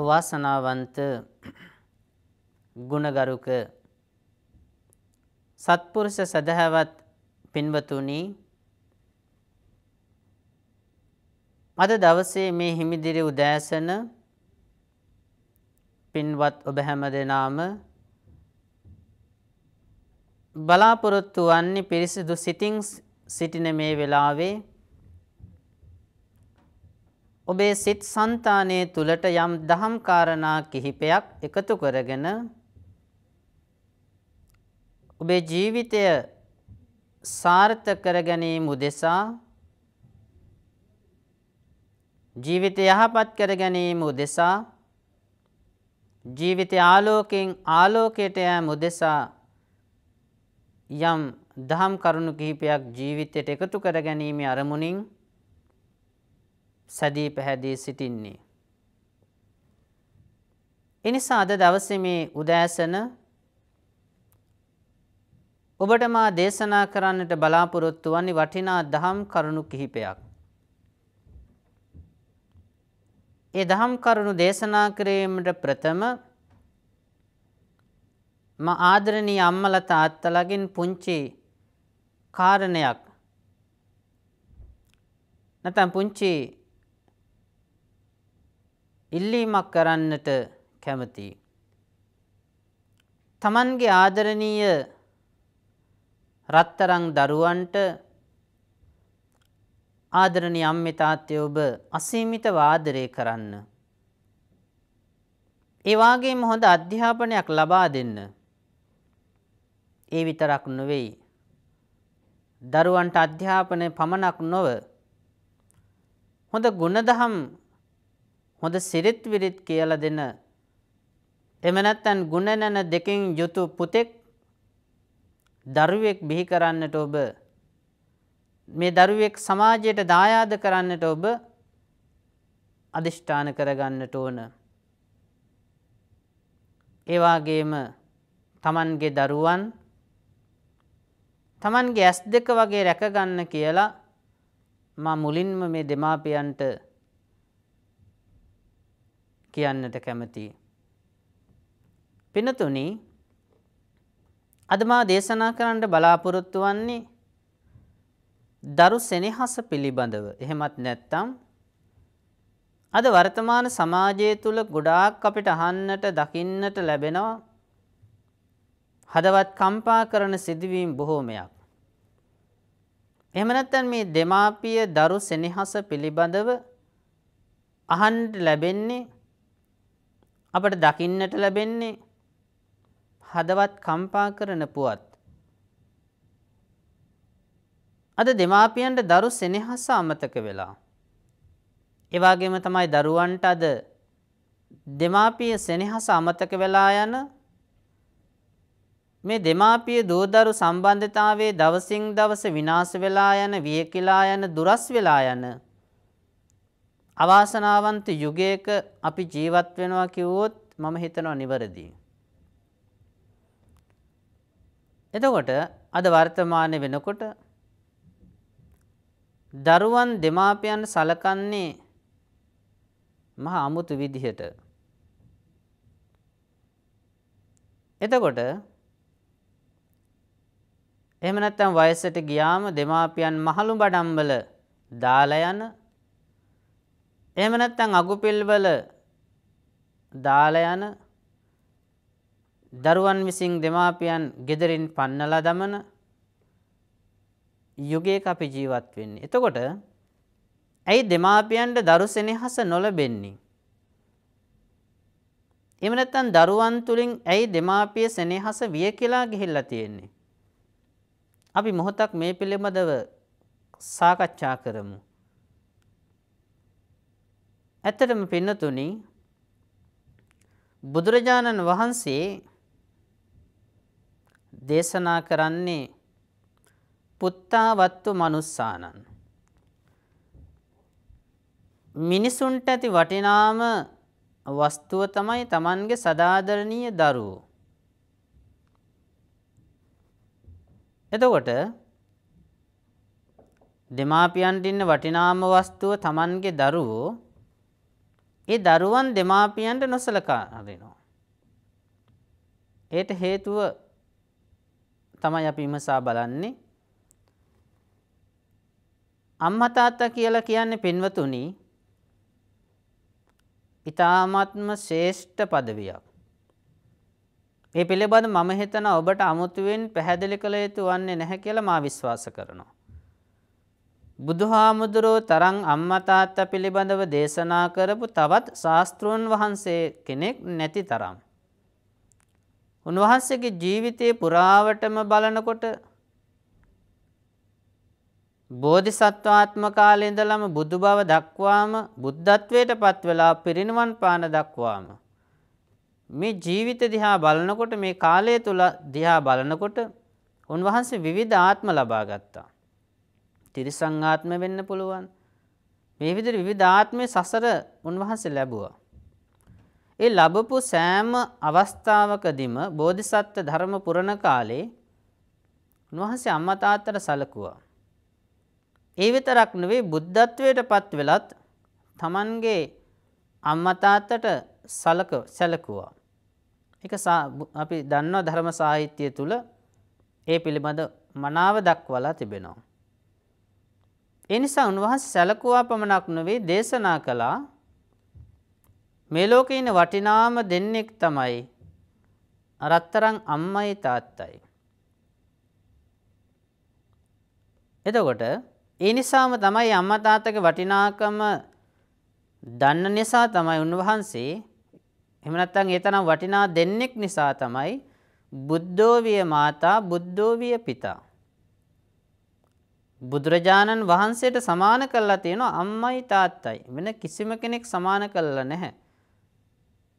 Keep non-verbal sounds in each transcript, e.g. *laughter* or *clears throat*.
වාසනාවන්ත ගුණගරුක සත්පුරුෂ සදහවත් පින්වතුනි අද දවසේ මේ හිමිදිරි උදෑසන පින්වත් ඔබ හැම දෙනාම බලාපොරොත්තු වන්නේ පිරිසිදු සිතින් සිටින මේ වෙලාවේ ඔබේ සිත් సంతානයේ තුලට යම් දහම් කාරණා කිහිපයක් එකතු කරගෙන ඔබේ ජීවිතය සාර්ථක කර ගැනීම උදෙසා ජීවිතය යහපත් කර ගැනීම උදෙසා ජීවිතය ආලෝකයෙන් ආලෝකයට යෑම උදෙසා යම් දහම් කරුණු කිහිපයක් ජීවිතයට එකතු කර ගැනීමේ අරමුණින් සැදී පැහැදී සිටින්නේ. එනිසා අද දවසේ මේ උදෑසන ඔබට මා දේශනා කරන්නට බලාපොරොත්තු වන්නේ වටිනා දහම් කරුණු කිහිපයක්. ඒ දහම් කරුණු දේශනා කිරීමට ප්‍රථම මා ආදරණීය අම්මලා තාත්තලාගෙන් පුංචි කාරණයක් නැත්නම් පුංචි ඉල්ලීමක් කරන්නට කැමතියි. තමන්ගේ ආදරණීය රත්තරං දරුවන්ට ආදරණීය අම්මේ තාත්තේ ඔබ අසීමිත වාදරය කරන්න. ඒ වගේම හොඳ අධ්‍යාපනයක් ලබා දෙන්න. ඒ විතරක් නෙවෙයි. දරුවන්ට අධ්‍යාපනය පමණක් නොව හොඳ ගුණදහම් හොඳ සිරිත් විරිත් කියලා දෙන එම නැත්නම් ගුණ නැන දෙකෙන් යුතු පුතෙක් දරුවෙක් බිහි කරන්නට ඔබ මේ දරුවෙක් සමාජයට දායාද කරන්නට ඔබ අදිෂ්ඨාන කරගන්නට ඕන. ඒ වගේම Tamanගේ දරුවන් Tamanගේ ඇස් දෙක වගේ රැකගන්න කියලා මා මුලින්ම මේ දෙමාපියන්ට කියන්නට කැමතියි. පිනතුනි අද මා දේශනා කරන්න බලාපොරොත්තු වන්නේ දරු සෙනෙහස පිළිබඳව. එහෙමත් නැත්නම් අද වර්තමාන සමාජය තුල ගොඩාක් අපිට අහන්නට දකින්නට ලැබෙනවා හදවත් කම්පා කරන සිදුවීම් බොහෝමයක්. එහෙම නැත්නම් මේ දෙමාපිය දරු සෙනෙහස පිළිබඳව අහන්න ලැබෙන්නේ අපට දකින්නට ලැබෙන්නේ හදවත් කම්පා කරන පුවත්. අද දෙමාපියන්ට දරු සෙනෙහස අමතක වෙලා. එවාගේම තමයි දරුවන්ට අද දෙමාපිය සෙනෙහස අමතක වෙලා යන මේ දෙමාපිය දෝදරු සම්බන්ධතාවයේ දවසින් දවස විනාශ වෙලා යන වියකිලා යන දුරස් වෙලා යන අවාසනාවන්ත යුගයක අපි ජීවත් වෙනවා කිව්වොත් මම හිතනවා නිවැරදි. එතකොට අද වර්තමානයේ වෙනකොට දරුවන් දෙමාපියන් සලකන්නේ මහා අමුතු විදිහට. එතකොට එහෙම නැත්නම් වයසට ගියාම දෙමාපියන් මහලු බඩම්බල දාලා යන එහෙම නැත්නම් අගුපිල් වල දාලා යන දරුවන් විසින් දෙමාපියන් gederin පන්නලා දමන යුගයක අපි ජීවත් වෙන්නේ. එතකොට ඇයි දෙමාපියන්ට දරු සෙනෙහස නොලැබෙන්නේ? එහෙම නැත්නම් දරුවන් තුලින් ඇයි දෙමාපිය සෙනෙහස විය කියලා ගිහිල්ලා තියෙන්නේ? අපි මොහොතක් මේ පිළිබඳව සාකච්ඡා කරමු. ඇත්තටම පින්නතුනි බුදුරජාණන් වහන්සේ දේශනා කරන්නේ පුත්තාවත්තු මනුස්සානන් මිනිසුන්ට ඇති වටිනාම වස්තුව තමයි Tamanගේ සදාදරණීය දරුවෝ. එතකොට දෙමාපියන්ට ඉන්න වටිනාම වස්තුව Tamanගේ දරුවෝ ඒ දරුවන් දෙමාපියන්ට නොසලකා හරිනවා. ඒට හේතුව තමයි අපි ඉමසා බලන්නේ අම්මා තාත්තා කියලා කියන්නේ පින්වතුනි ඊ타ත්ම ශ්‍රේෂ්ඨ পদවියක්. ඒ පිළිබඳ මම හිතන ඔබට අමුතුවෙන් පැහැදිලි කළ යුතු වන්නේ නැහැ කියලා මා විශ්වාස කරනවා. බුදුහාමුදුරුව තරං අම්මතාත්ත පිළිබඳව දේශනා කරපු තවත් ශාස්තෘන් වහන්සේ කෙනෙක් නැති තරම්. උන්වහන්සේගේ ජීවිතය පුරාවටම බලනකොට බෝධිසත්වාත්ම කාලේ ඉඳලම බුදු බව දක්වාම බුද්ධත්වයට පත් වෙලා පිරිනිවන් පාන දක්වාම මේ ජීවිත දිහා බලනකොට මේ කාලය තුල දිහා බලනකොට උන්වහන්සේ විවිධ ආත්ම ලබා ගත්තා. තිරිසං ආත්ම වෙන්න පුළුවන්. මේ විදිහට විවිධ ආත්මයේ සසර උන්වහන්සේ ලැබුවා. ඒ ලැබපු සෑම අවස්ථාවකදීම බෝධිසත්ව ධර්ම පුරණ කාලේ උන්වහන්සේ අම්මා තාත්තට සැලකුවා. ඒ විතරක් නෙවෙයි බුද්ධත්වයටපත් වෙලත් Tamanගේ අම්මා තාත්තට සැලක සැලකුවා. ඒක අපි දන්නවා ධර්ම සාහිත්‍ය තුල ඒ පිළිබඳ මනාව දක්වලා තිබෙනවා. ඒ නිසා උන්වහන්සේ සැලකුවා පමණක් නොවේ දේශනා කළා මේ ලෝකේ ඉන්න වටිනාම දෙන්නෙක් තමයි අරත්තරන් අම්මයි තාත්තයි. එතකොට ඒ නිසාම තමයි අම්මා තාත්තගේ වටිනාකම දන්න නිසා තමයි උන්වහන්සේ එහෙම නැත්නම් ඒ තරම් වටිනා දෙන්නෙක් නිසා තමයි බුද්ධෝවිය මාතා බුද්ධෝවිය පිතා බුදුරජාණන් වහන්සේට සමාන කරලා තියෙනවා අම්මයි තාත්තයි වෙන කිසිම කෙනෙක් සමාන කරලා නැහැ.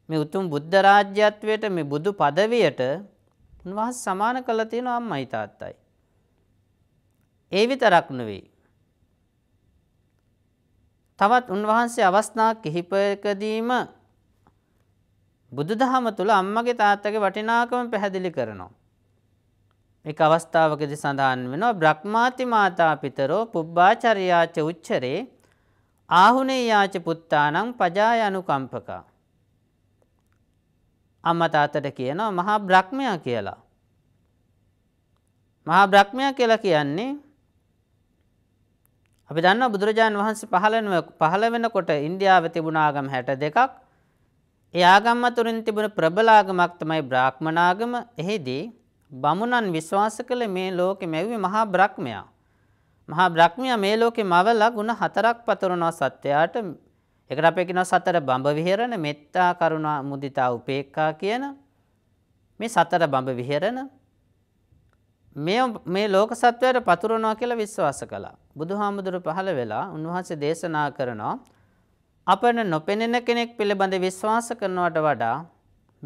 මේ උතුම් බුද්ධ රාජ්‍යත්වයට මේ බුදු පදවියට උන්වහන්සේ සමාන කරලා තියෙනවා අම්මයි තාත්තයි. ඒ විතරක් නෙවෙයි. තවත් උන්වහන්සේ අවස්ථා කිහිපයකදීම බුදුදහම තුල අම්මගේ තාත්තගේ වටිනාකම පැහැදිලි කරනවා. මේක අවස්ථාවකදී සඳහන් වෙනවා බ්‍රහ්මාති මාතා පිතරෝ පුබ්බාචර්යාච උච්චරේ ආහුනේ යාච පුත්තානම් පජායනුකම්පක අම්මා තාත්තට කියනවා මහා බ්‍රහ්මයා කියලා මහා බ්‍රහ්මයා කියලා කියන්නේ අපි දන්නවා බුදුරජාණන් වහන්සේ පහළ පහළ වෙනකොට ඉන්දියාවේ තිබුණ ආගම් 62ක් ඒ ආගම් අතරින් තිබුණ ප්‍රබල ආගමක් තමයි බ්‍රාහ්මණ ආගම. එෙහිදී බමුණන් විශ්වාස කළ මේ ලෝකෙ මැව්වේ මහා බ්‍රහ්මයා. මහා බ්‍රහ්මයා මේ ලෝකෙ මවලා ಗುಣ හතරක් පතරනවා සත්‍යයට. ඒකට අපි කියනවා සතර බඹ විහෙරණ, මෙත්තා, කරුණා, මුදිතා, උපේක්ඛා කියන මේ සතර බඹ විහෙරණ මේ මේ ලෝක සත්වයට පතුරනවා කියලා විශ්වාස කළා. බුදුහාමුදුරු පහළ වෙලා උන්වහන්සේ දේශනා කරනවා අපන නොපෙනෙන කෙනෙක් පිළිබඳ විශ්වාස කරනවට වඩා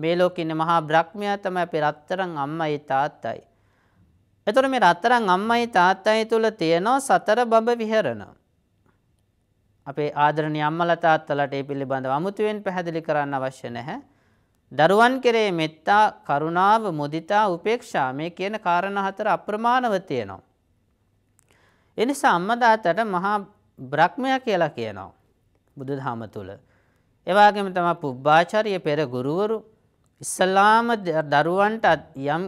මේ ලෝකේ ඉන්න මහා බ්‍රහ්මයා තමයි අපේ රත්තරන් අම්මයි තාත්තයි. එතකොට මේ රත්තරන් අම්මයි තාත්තයි තුල තියෙනවා සතර බඹ විහරණ. අපේ ආදරණීය අම්මලා තාත්තලාට මේ පිළිබඳව අමුතුවෙන් පැහැදිලි කරන්න අවශ්‍ය නැහැ. දරුවන් කෙරේ මෙත්තා, කරුණාව, මුදිතා, උපේක්ෂා මේ කියන කාරණා හතර අප්‍රමාණව තියෙනවා. ඒ නිසා අම්මා තාත්තට මහා බ්‍රහ්මයා කියලා කියනවා. බුදුදහම තුල. එවාගේම තමයි පුබ්බාචාර්ය පෙර ගුරුවරු ඉස්සලාම දරුවන්ටත් යම්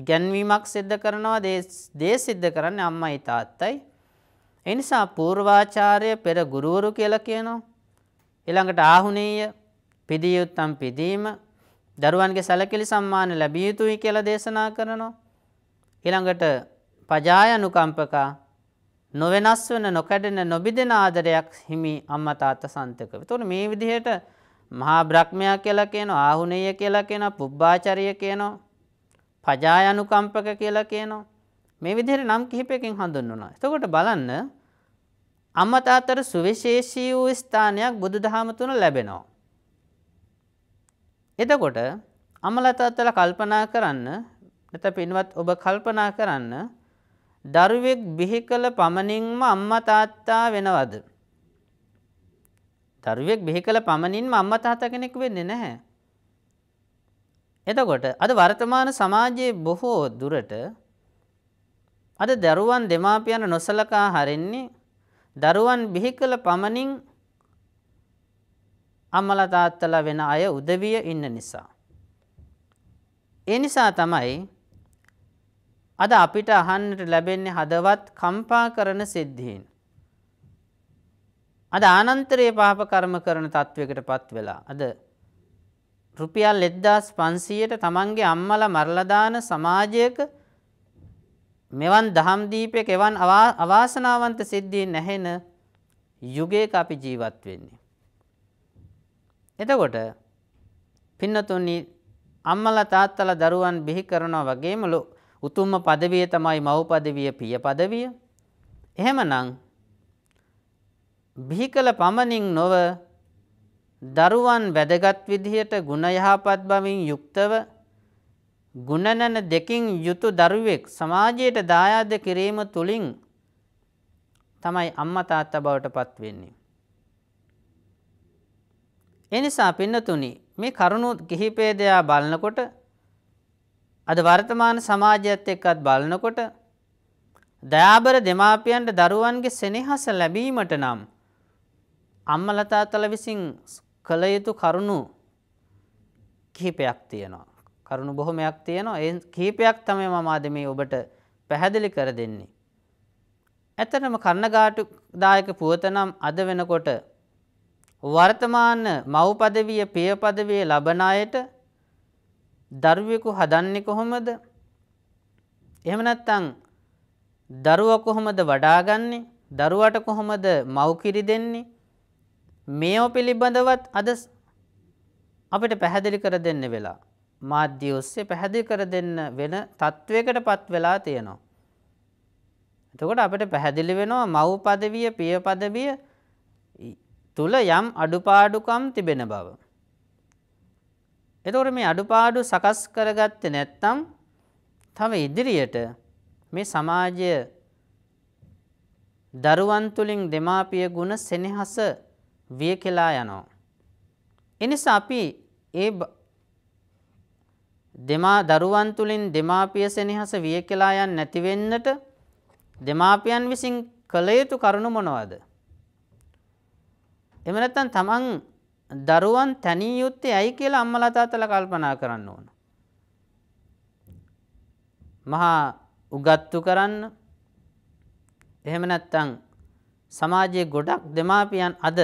ඉගැන්වීමක් සිද්ධ කරනවා දේ සිද්ධ කරන්නේ අම්මයි තාත්තයි. ඒ නිසා පූර්වාචාර්ය පෙර ගුරුවරු කියලා කියනවා. ඊළඟට ආහුණීය පිදිය යුත්තම් පිදීම දරුවන්ගේ සැලකිලි සම්මාන ලැබිය යුතුයි කියලා දේශනා කරනවා. ඊළඟට පජායනුකම්පකා නොවෙනස් වෙන නොකඩෙන නොබිදෙන ආදරයක් හිමි අම්මා තාත්තා සන්තක. එතකොට මේ විදිහට මහා බ්‍රහ්මයා කියලා කියනවා, ආහුණෙය කියලා කියනවා, පුබ්බාචාරිය කියනවා, පජායනුකම්පක කියලා කියනවා. මේ විදිහට නම් කිහිපයකින් හඳුන්වනවා. එතකොට බලන්න අමතාතර සුවිශේෂී වූ ස්ථානයක් බුදුදහම තුන ලැබෙනවා. එතකොට අමලතාත්තල කල්පනා කරන්න නැත පින්වත් ඔබ කල්පනා කරන්න දරුවෙක් බිහි කළ පමණින්ම අම්මා තාත්තා වෙනවද දරුවෙක් බිහි කළ පමණින්ම අම්මා තාත්තා කෙනෙක් වෙන්නේ නැහැ. එතකොට අද වර්තමාන සමාජයේ බොහෝ දුරට අද දරුවන් දෙමාපියන් නොසලකා හරින්නේ දරුවන් බිහි කළ පමණින් අම්මලා තාත්තලා වෙන අය උදවිය ඉන්න නිසා. ඒ නිසා තමයි අද අපිට අහන්නට ලැබෙන්නේ හදවත් කම්පා කරන සිද්ධීන්. අද ආනන්තරයේ පාප කර්ම කරන තත්ත්වයකට පත් වෙලා අද රුපියල් 1500ට තමන්ගේ අම්මලා මරලා දාන සමාජයක මෙවන් දහම් දීපයක එවන් අවාසනාවන්ත සිද්ධීන් නැහෙන යුගයක අපි ජීවත් වෙන්නේ. එතකොට පින්නතුනි අම්මලා තාත්තලා දරුවන් බිහි කරනවා වගේම උතුම්ම পদවිය තමයි මව් පදවිය පිය පදවිය. එහෙමනම් බිහි කළ පමණින් නොව දරුවන් වැදගත් විදිහට ගුණ යහපත් බවින් යුක්තව ගුණනන දෙකින් යුතු දරුවෙක් සමාජයට දායාද කිරීම තුළින් තමයි අම්මා තාත්තා බවට පත් වෙන්නේ. ඒ නිසා පින්නතුනි මේ කරුණු කිහිපය දෙයා බලනකොට අද වර්තමාන සමාජයත් එක්කත් බලනකොට දයාබර දෙමාපියන්ට දරුවන්ගේ සෙනෙහස ලැබීමට නම් අම්මලා තාත්තලා විසින් කළ යුතු කරුණු කිහිපයක් තියෙනවා. කරුණු බොහොමයක් තියෙනවා. ඒ කිහිපයක් තමයි මම අද මේ ඔබට පැහැදිලි කර දෙන්නේ. ඇත්තටම කන්නගාටු දායක පුවත නම් අද වෙනකොට වර්තමාන මව් පදවිය පිය පදවිය ලබන අයට දරුවෙකු හදන්නේ කොහොමද? එහෙම නැත්නම් දරුවා කොහොමද වඩාගන්නේ? දරුවාට කොහොමද මව් කිරි දෙන්නේ? මේෝ පිළිබඳවත් අද අපිට පැහැදිලි කර දෙන්න වෙලා. මාධ්‍ය ඔස්සේ පැහැදිලි කර දෙන්න වෙන තත්ත්වයකට පත් වෙලා තියෙනවා. එතකොට අපිට පැහැදිලි වෙනවා මව් පදවිය පිය පදවිය තුල යම් අඩුපාඩුකම් තිබෙන බව. එතකොට මේ අඩුපාඩු සකස් කරගත්තේ නැත්නම් තව ඉදිරියට මේ සමාජය දරුවන් තුලින් දෙමාපිය ගුණ සෙනෙහස විය කෙලා යනවා. එනිසා අපි ඒ දෙමා දරුවන් තුළින් දෙමාපිය සෙනෙහස විය කෙලා යන් නැතිවෙන්නට දෙමාපියන් විසින් කළ යුතු කරුණු මොනවද. එම නැත්තම් තමන් දරුවන් තැනී යුත්තේ ඇයි කියලා අම්මලා තාත්තලා කල්පනා කරන්න ඕන. මහා උගත්තු කරන්න එහෙම නැත්තම් සමාජයේ ගොඩක් දෙමාපියන් අද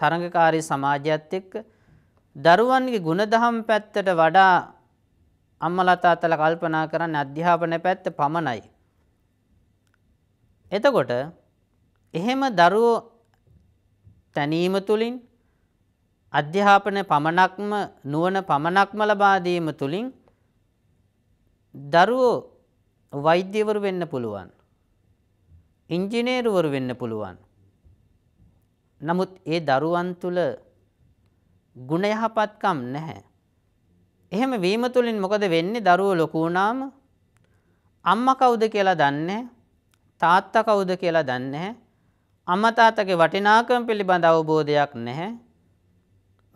තරඟකාරී සමාජයත් එක්ක දරුවන්ගේ ගුණදහම් පැත්තට වඩා අම්මලා තාත්තලා කල්පනා කරන්නේ අධ්‍යාපන පැත්ත පමණයි. එතකොට එහෙම දරුවෝ තැනීම තුලින් අධ්‍යාපන පමණක්ම නුවණ පමණක්ම ලබා දීම තුලින් දරුවෝ වෛද්‍යවරු වෙන්න පුළුවන්. ඉංජිනේරුවරු වෙන්න පුළුවන්. නමුත් ඒ දරුවන් තුල ಗುಣ යහපත්කම් නැහැ. එහෙම වීම තුලින් මොකද වෙන්නේ? දරුවෝ ලොකු වුණාම අම්මා කවුද කියලා දන්නේ තාත්තා කවුද කියලා දන්නේ නැහැ. අම්මා තාත්තගේ වටිනාකම පිළිබඳ අවබෝධයක් නැහැ.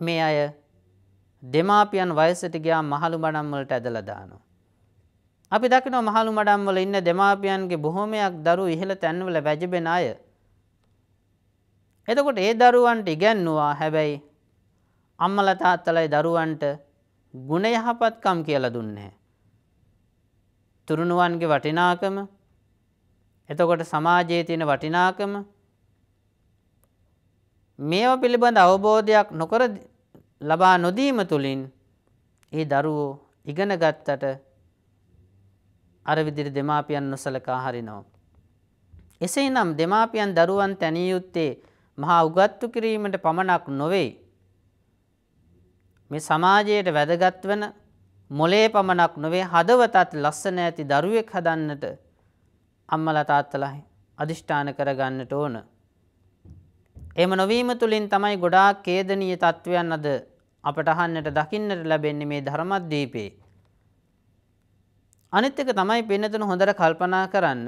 මේ අය දෙමාපියන් වයසට ගියා මහලු මඩම් වලට ඇදලා දානවා. අපි දකිනවා මහලු මඩම් වල ඉන්න දෙමාපියන්ගේ බොහොමයක් දරුවෝ ඉහළ තැන්වල වැජබෙන අය එතකොට ඒ දරුවන්ට ඉගැන්නුවා හැබැයි අම්මලා තාත්තලායි දරුවන්ට ගුණ යහපත්කම් කියලා දුන්නේ. තුරුණුවන්ගේ වටිනාකම එතකොට සමාජයේ තියෙන වටිනාකම මේවා පිළිබඳ අවබෝධයක් නොකර ලබා නොදීම තුළින් ඒ දරුවෝ ඉගෙන ගත්තට අර විදිහට දෙමාපියන් නොසලකා හරිනවා. එසේනම් දෙමාපියන් දරුවන් තැනිය යුත්තේ මහා උගත්තු කිරීමට පමණක් නොවේ. මේ සමාජයට වැදගත් වෙන මොලේ පමණක් නොවේ හදවතත් ලස්සන ඇති දරුවෙක් හදන්නට අම්මලා තාත්තලා අදිෂ්ඨාන කරගන්නට ඕන. එහෙම නොවීම තුලින් තමයි ගොඩාක් ඛේදනීය තත්වයන් අද අපට අහන්නට දකින්නට ලැබෙන්නේ මේ ධර්මද්වීපේ. අනිත් එක තමයි පින්නතුන හොඳට කල්පනා කරන්න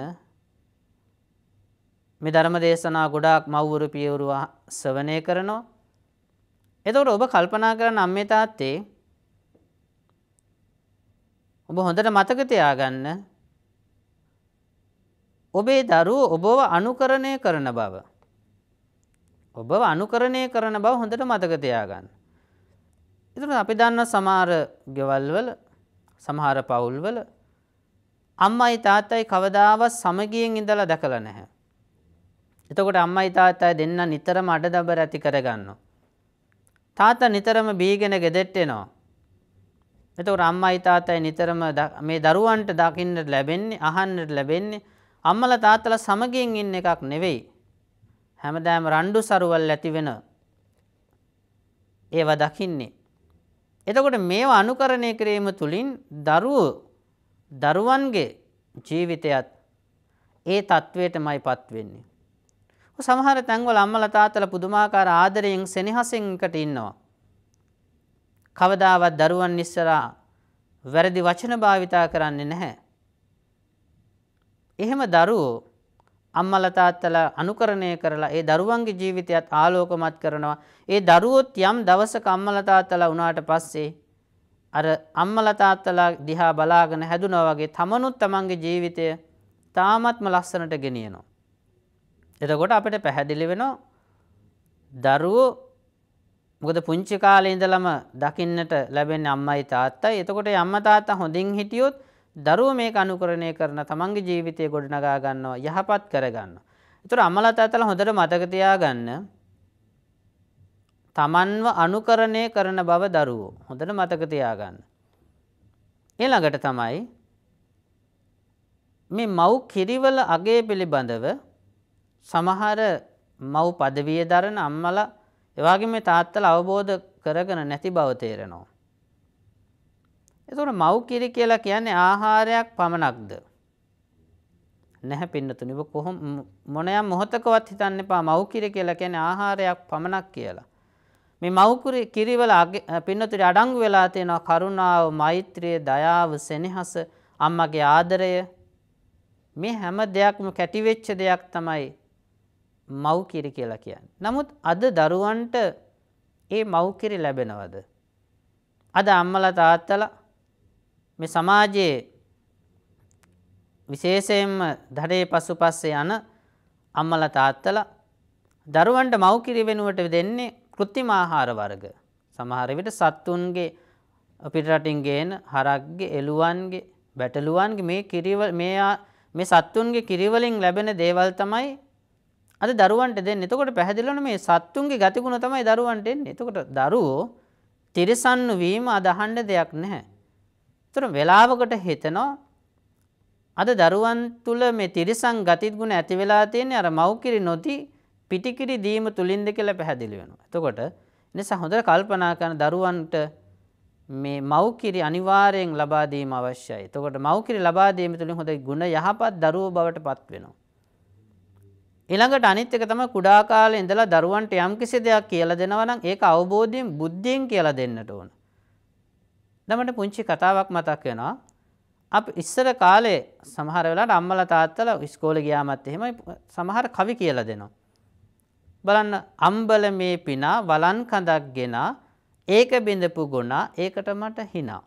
මේ ධර්ම දේශනා ගොඩාක් මව්වරු පියවරු ශ්‍රවණය කරනවා. එතකොට ඔබ කල්පනා කරන අම්මේ තාත්තේ ඔබ හොඳට මතක තියාගන්න ඔබේ දරුවෝ ඔබව අනුකරණය කරන බව. ඔබව අනුකරණය කරන බව හොඳට මතක තියාගන්න. එතකොට අපි දන්න සමහර ගෙවල්වල සමහර පවුල්වල අම්මයි තාත්තයි කවදාවත් සමගියෙන් ඉඳලා දැකලා නැහැ. එතකොට අම්මයි තාත්තා දෙන්න නිතරම අඩදබර ඇති කරගන්නවා. තාත්තා නිතරම බීගෙන ගෙදෙට්ට එනවා. එතකොට අම්මයි තාත්තයි නිතරම මේ දරුවන්ට දකින්නට ලැබෙන්නේ අහන්නට ලැබෙන්නේ අම්මලා තාත්තලා සමගින් ඉන්න එකක් නෙවෙයි. හැමදාම රණ්ඩු සරුවල් ඇති වෙන ඒවා දකින්නේ. එතකොට මේවා අනුකරණය කිරීම තුළින් දරුවෝ දරුවන්ගේ ජීවිතයත් ඒ තත්ත්වයටමයිපත් වෙන්නේ. සමහර තැන්වල අම්මලා තාත්තලා පුදුමාකාර ආදරයෙන් සෙනෙහසෙන්කට ඉන්නවා. කවදාවත් දරුවන් ඉස්සරහා වැරදි වචන භාවිතා කරන්නේ නැහැ. එහෙම දරුවෝ අම්මලා තාත්තලා අනුකරණය කරලා ඒ දරුවන්ගේ ජීවිතයත් ආලෝකමත් කරනවා. ඒ දරුවොත් යම් දවසක අම්මලා තාත්තලා වුණාට පස්සේ අර අම්මලා තාත්තලා දිහා බලාගෙන හැදුනා වගේ තමනුත් තමන්ගේ ජීවිතය තාමත්ම ලස්සනට ගෙනියනවා. එතකොට අපිට පැහැදිලි වෙනවා දරුවෝ මොකද පුංචි කාලේ ඉඳලම දකින්නට ලැබෙන්නේ අම්මයි තාත්තයි. එතකොට අම්මා තාත්තා හොඳින් හිටියොත් දරුවෝ මේක අනුකරණය කරන තමන්ගේ ජීවිතය ගොඩනගා ගන්නවා, යහපත් කර ගන්නවා. ඒතර අම්මලා තාත්තලා හොඳට මතක තියාගන්න. තමන්ව අනුකරණය කරන බව දරුවෝ හොඳට මතක තියාගන්න. ඊළඟට තමයි මේ මව් කිරිවල අගය පිළිබඳව සමහර මව් পদවිය දරන අම්මලා එවාගේ මේ තාත්තලා අවබෝධ කරගෙන නැති බව තේරෙනවා. එතකොට මව් කිරි කියලා කියන්නේ ආහාරයක් පමණක්ද? නැහැ පින්නතුනි ඔබ කොහොම මොනෑම මොහතකවත් හිතන්න එපා මව් කිරි කියලා කියන්නේ ආහාරයක් පමණක් කියලා. මේ මව් කිරි වල පින්නතුනි අඩංගු වෙලා තියෙනවා කරුණාව, මෛත්‍රිය, දයාව, සෙනෙහස, අම්මගේ ආදරය මේ හැම දෙයක්ම කැටි වෙච්ච දෙයක් තමයි මව්කිරි කියලා කියන්නේ. නමුත් අද දරුවන්ට ඒ මව්කිරි ලැබෙනවද? අද අම්මලා තාත්තලා මේ සමාජයේ විශේෂයෙන්ම ධරේ පසුපස්සේ යන අම්මලා තාත්තලා දරුවන්ට මව්කිරි වෙනුවට දෙන්නේ કૃත්‍රිම ආහාර වර්ග. සමහර විට සත්තුන්ගේ පිට රටින් ගේන හරක්ගේ, එළුවන්ගේ, බැටළුවන්ගේ මේ කිරිවල මේ මේ සත්තුන්ගේ කිරිවලින් ලැබෙන දේවල් තමයි අද දරුවන්ට දෙන්න එතකොට පැහැදිලන මේ සත්තුන්ගේ ගතිගුණ තමයි දරුවන්ට එන්න එතකොට දරුවෝ තිරිසන්නු වීම අදහන්ඩ දෙයක් නැහැ. තුර වෙලාවකට හිතනෝ අද දරුවන් තුළ මේ තිරිසං ගතිත්ගුණ ඇති වෙලා තියෙන අර මව්කිරි නොති පිටිකිරි දීම තුළින්ද කියලා පැහැදිලි වෙන. එතකොට නිසා හොඳට කල්පනා කරන දරුවන්ට මේ මව්කිරි අනිවාර්යෙන් ලබා දීම අවශ්‍යයි. එතකොට මව්කිරි ලබා දීම තුළින් හොඳ ගුණ යහපත් දරුවෝ බවට පත් වෙනවා. ඊළඟට අනිත් එක තමයි කුඩා කාලේ ඉඳලා දරුවන්ට යම් කිසි දෙයක් කියලා දෙනවා නම් ඒක අවබෝධයෙන් බුද්ධියෙන් කියලා දෙන්නට ඕන. දැන් පුංචි කතාවක් මතක් වෙනවා. අපි ඉස්සර කාලේ සමහර වෙලාවට අම්මලා තාත්තලා ඉස්කෝලේ ගියාමත් එහෙමයි සමහර කවි කියලා දෙනවා. බලන්න අම්බල මේ පිනා වලන් කඳක් ගෙන ඒක බිඳපු ගුණා ඒකට මට හිනා.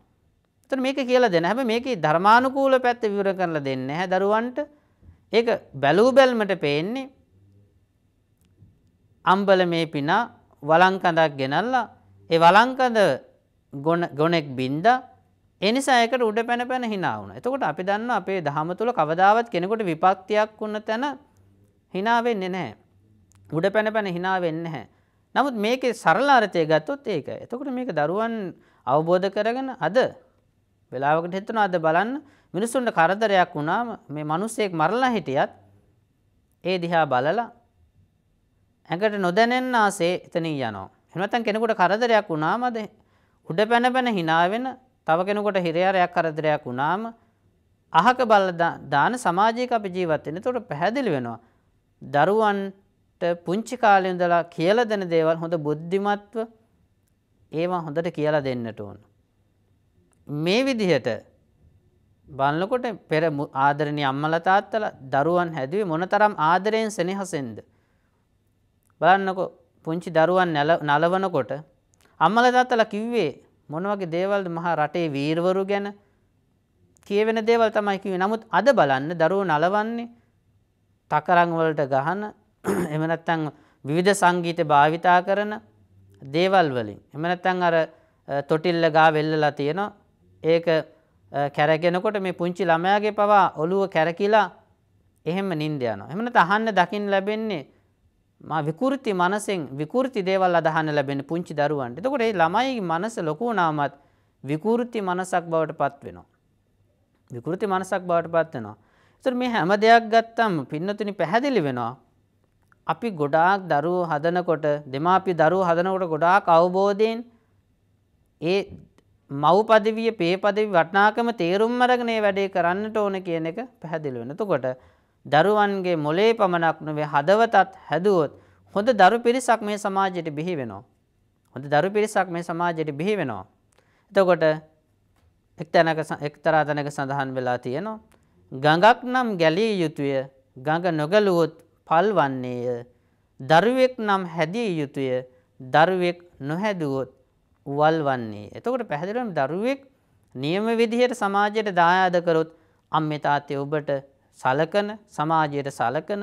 එතන මේක කියලා දෙන හැබැයි මේකේ ධර්මානුකූල පැත්ත විවර කරලා දෙන්නේ නැහැ දරුවන්ට. ඒක බැලූ බැල්මට පේන්නේ අම්බල මේ පිනා වලංකඳක් ගෙනල්ලා ඒ වලංකඳ ගොනෙක් බින්ද එනිසා ඒකට උඩ පැන පැන hina වුණා. එතකොට අපි දන්න අපේ දහම තුල කවදාවත් කෙනෙකුට විපත්තියක් වුණ තැන hina වෙන්නේ නැහැ. උඩ පැන පැන hina වෙන්නේ නැහැ. නමුත් මේකේ සරල අර්ථය ගත්තොත් ඒක. එතකොට මේක දරුවන් අවබෝධ කරගෙන අද වෙලාවකට හිතනවා අද බලන්න මිනිස්සුන්ට කරදරයක් වුණාම මේ මිනිස්සෙක් මරලා හිටියත් ඒ දිහා බලලා ඇඟට නොදැනෙන්න ආසේ එතනින් යනවා. එහෙම නැත්නම් කෙනෙකුට කරදරයක් වුණාමද උඩ පැන පැන hina වෙන තව කෙනෙකුට හිරයාරයක් කරදරයක් වුණාම අහක බල දාන සමාජයක අපි ජීවත් වෙන. ඒතකොට පැහැදිලි වෙනවා. දරුවන්ට පුංචි කාලේ ඉඳලා කියලා දෙන දේවල් හොඳ බුද්ධිමත්ව ඒවා හොඳට කියලා දෙන්නට ඕන. මේ විදිහට බලනකොට පෙර ආදරණීය අම්මලා තාත්තලා දරුවන් හැදුවේ මොනතරම් ආදරයෙන් සෙනෙහසෙන්ද බලන්නකෝ පුංචි දරුවන් නලවනකොට අම්මලා තාත්තලා කිව්වේ මොන වගේ දේවල්ද මහා රටේ වීරවරු ගැන කියවෙන දේවල් තමයි කිව්වේ. නමුත් අද බලන්න දරුවෝ නලවන්නේ තකරන් වලට ගහන *clears throat* එහෙම නැත්නම් විවිධ සංගීත භාවිතා කරන දේවල් වලින්. එහෙම නැත්නම් අර තොටිල්ල ගා වෙල්ලලා තියෙනවා. ඒක කැරගෙනකොට මේ පුංචි ළමයාගේ පවා ඔළුව කැරකිලා එහෙම නින්ද යනවා. එහෙම නැත්නම් අහන්න දකින්න ලැබෙන්නේ මා විකෘති මනසෙන් විකෘති දේවල් අදහන්න ලැබෙන පුංචි දරුවන්ට. එතකොට මේ ළමයිගේ මනස ලොකු වුණාමත් විකෘති මනසක් බවට පත් වෙනවා. විකෘති මනසක් බවට පත් වෙනවා. ඒතර මේ හැම දෙයක් ගත්තම පින්නතුනි පැහැදිලි වෙනවා. අපි ගොඩාක් දරුවෝ හදනකොට දෙමාපිය දරුවෝ හදනකොට ගොඩාක් අවබෝධයෙන් ඒ මව් පදවිය පේ පදවි වටනාකම තේරුම් අරගෙන මේ වැඩේ කරන්නට ඕන කියන එක පැහැදිලි වෙන. එතකොට දරුවන්ගේ මොලේ පමණක් නොවේ හදවතත් හැදුවොත් හොඳ දරු පිරිසක් මේ සමාජයට බිහි වෙනවා. හොඳ දරු පිරිසක් මේ සමාජයට බිහි වෙනවා. එතකොට එක්තැනක එක්තරා තැනක සඳහන් වෙලා තියෙනවා. ගඟක් නම් ගැලිය යුතුය ගඟ නොගැලුවොත් පල්වන්නේය. දරුවෙක් නම් හැදිය යුතුය දරුවෙක් නොහැදුවොත් වල් වන්නේ. එතකොට පැහැදිලිවම දරුවෙක් නියම විදිහට සමාජයට දායාද කරොත් අම්මේ තාත්තේ ඔබට සලකන සමාජයට සලකන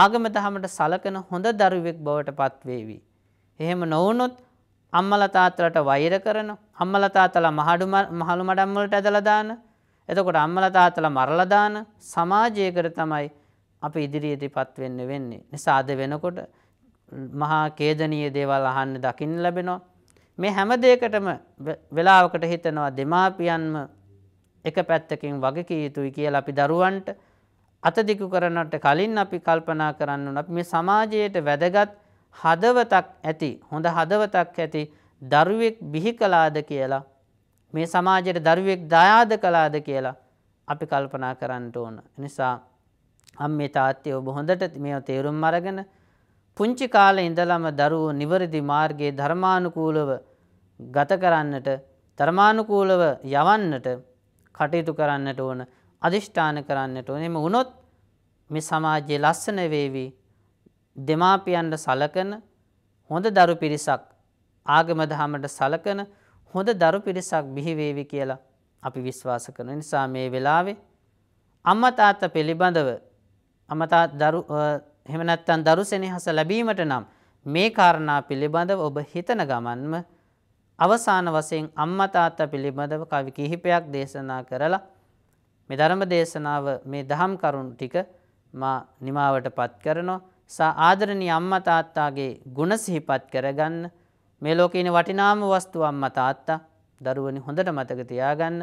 ආගම දහමට සලකන හොඳ දරුවෙක් බවට පත්වේවි. එහෙම නොවුනොත් අම්මලා තාත්තලාට වෛර කරන අම්මලා තාත්තලා මහඩු මහලු මඩම් වලට ඇදලා දාන එතකොට අම්මලා තාත්තලා මරලා දාන සමාජයකට තමයි අපි ඉදිරියේදීපත් වෙන්න වෙන්නේ. නිසා අද වෙනකොට මහා කේදනීය දේවල් අහන්න දකින්න ලැබෙනවා. මේ හැම දෙයකටම වෙලාවකට හිතනවා දෙමාපියන්ම එක පැත්තකින් වගකී යුතුයි කියලා අපි දරුවන්ට අතදිකු කරනට කලින් අපි කල්පනා කරන්න උන අපි මේ සමාජයට වැදගත් හදවතක් ඇති හොඳ හදවතක් ඇති දරුවෙක් බිහි කළාද කියලා මේ සමාජයට දරුවෙක් දයාද කළාද කියලා අපි කල්පනා කරන්න ඕන. නිසා අම්මේ තාත්තේ ඔබ හොඳට මේව තේරුම් අරගෙන පුංචි කාලේ ඉඳලම දරුවෝ නිවැරදි මාර්ගයේ ධර්මානුකූලව ගත කරන්නට ධර්මානුකූලව යවන්නට කටයුතු කරන්නට ඕන අදිෂ්ඨාන කරන්නට ඕන. එහෙම වුණොත් මේ සමාජයේ ලස්සන වේවි. දෙමාපියන්ට සලකන හොඳ දරු පිරිසක් ආගම දහමට සලකන හොඳ දරු පිරිසක් බිහි වේවි කියලා අපි විශ්වාස කරන නිසා මේ වෙලාවේ අම්මා තාත්තා පිළිබඳව අම්මා දරු එහෙම නැත්නම් දරු සෙනෙහස ලැබීමට නම් මේ කාරණා පිළිබඳව ඔබ හිතන ගමන්ම අවසාන වශයෙන් අම්මා තාත්තා පිළිබඳව කවි කිහිපයක් දේශනා කරලා මේ ධර්ම දේශනාව මේ දහම් කරුණු ටික මා නිමාවටපත් කරනවා සා ආදරණීය අම්මා තාත්තාගේ ගුණ සිහිපත් කරගන්න මේ ලෝකේ වටිනාම වස්තුව අම්මා තාත්තා දරුවනි හොඳට මතක තියාගන්න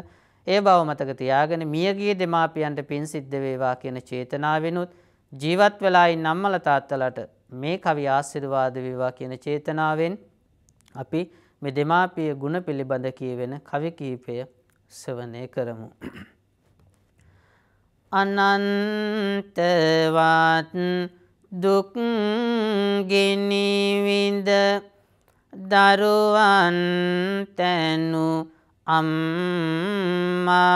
ඒ බව මතක තියාගෙන මියගිය දෙමාපියන්ට පින් සිද්ධ වේවා කියන චේතනාවෙනුත් ජීවත් වෙලා ඉන්න අම්මලා තාත්තලාට මේ කවි ආශිර්වාද වේවා කියන චේතනාවෙන් අපි මේ දෙමාපිය ගුණ පිළිබඳ කියවෙන කවි කීපය ශ්‍රවණය කරමු. අනන්තවත් දුක් ගිනිවිඳ දරුවන් තැනු අම්මා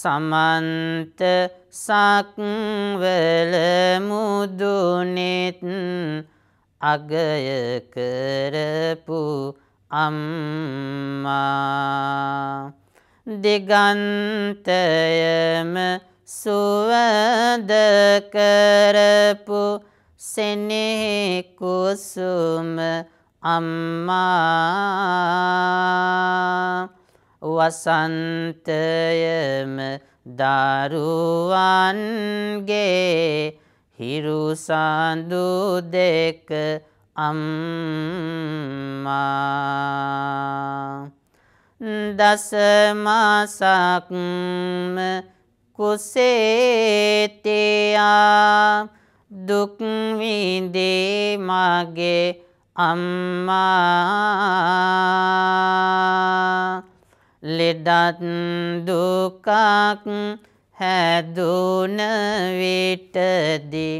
සමන්ත සක්වල මුදුනෙත් අගය කරපු අම්මා දිගන්තයම සුවද කරපු සෙනෙකුසුම අම්මා වසන්තයම දරුවන්ගේ හිරුසඳු දෙක අම්මා දසමසක්ම කුසේතියා දුක්විදේ මගේ අම්මා ලෙඩත් දුකක් හැදුන විටදී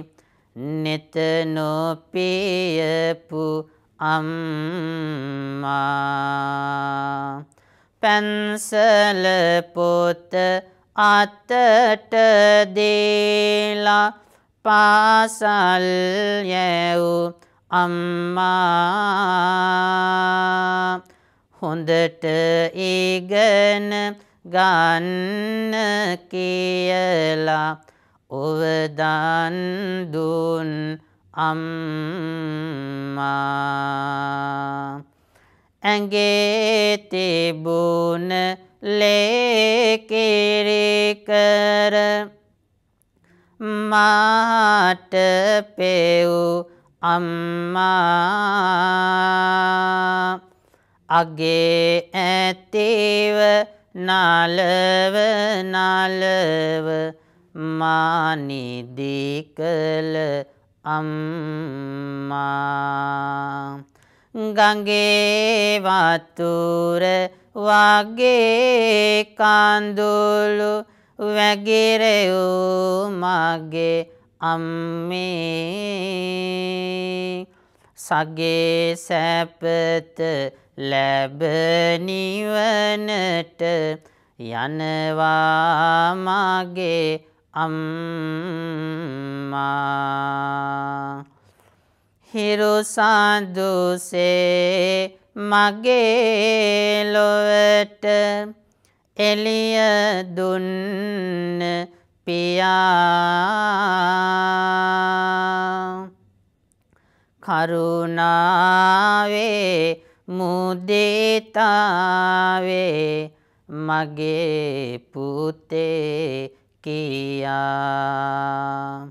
නෙත නොපියපු අම්මා පැන්සල පොත අතට දීලා පාසල් යැව් අම්මා හොඳට ඒගන ගන්න කියලා ඔවදන් දුන් අම්මා ඇගේ තිබුණ ලේකිරි කර මාට පෙව් අම්මා අගේ ඇතිව නලව නලව මානිදි කළ අම්මා ගඟේ වතුර වගේ කඳුළු වැගිරයෝ මගේ අම්මේ සගේ සැපත ලැබ නිවනට යනවා මගේ අම්මා හිරු සඳුසේ මගේ ලොවට එළිය දුන්න පියා කරුණාවේ මුදේතාවේ මගේ පුතේ කියා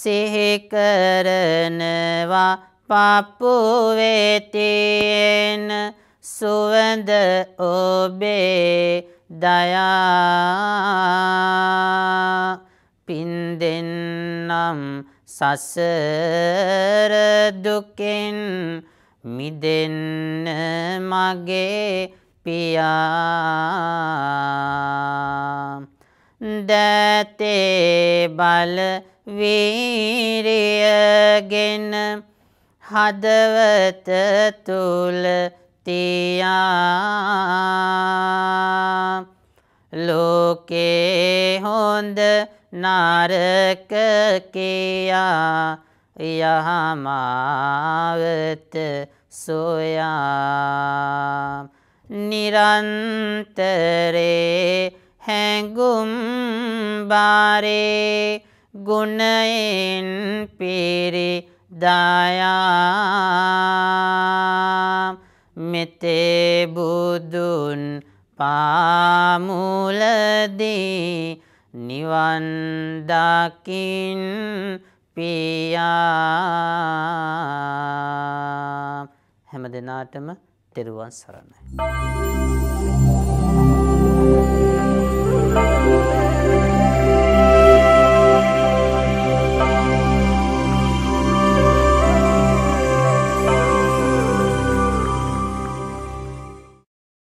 සිහි කරනවා පප්පු වෙතින් සුවඳ ඔබේ දයා පින් දෙන්නම් සසර දුකෙන් මිදෙන්න මගේ පියා දතේ බල වීරියගෙන හදවත තුල තියා ලෝකේ හොඳ නරක කියා යහමාවත සොයා නිරන්තරේ හැඟුම් බාරේ ගුණයෙන් පිරි දයා මෙතේ බුදුන් පාමුලදී නිවන් දකින් පියා හැම දෙනාටම තෙරුවන් සරණයි.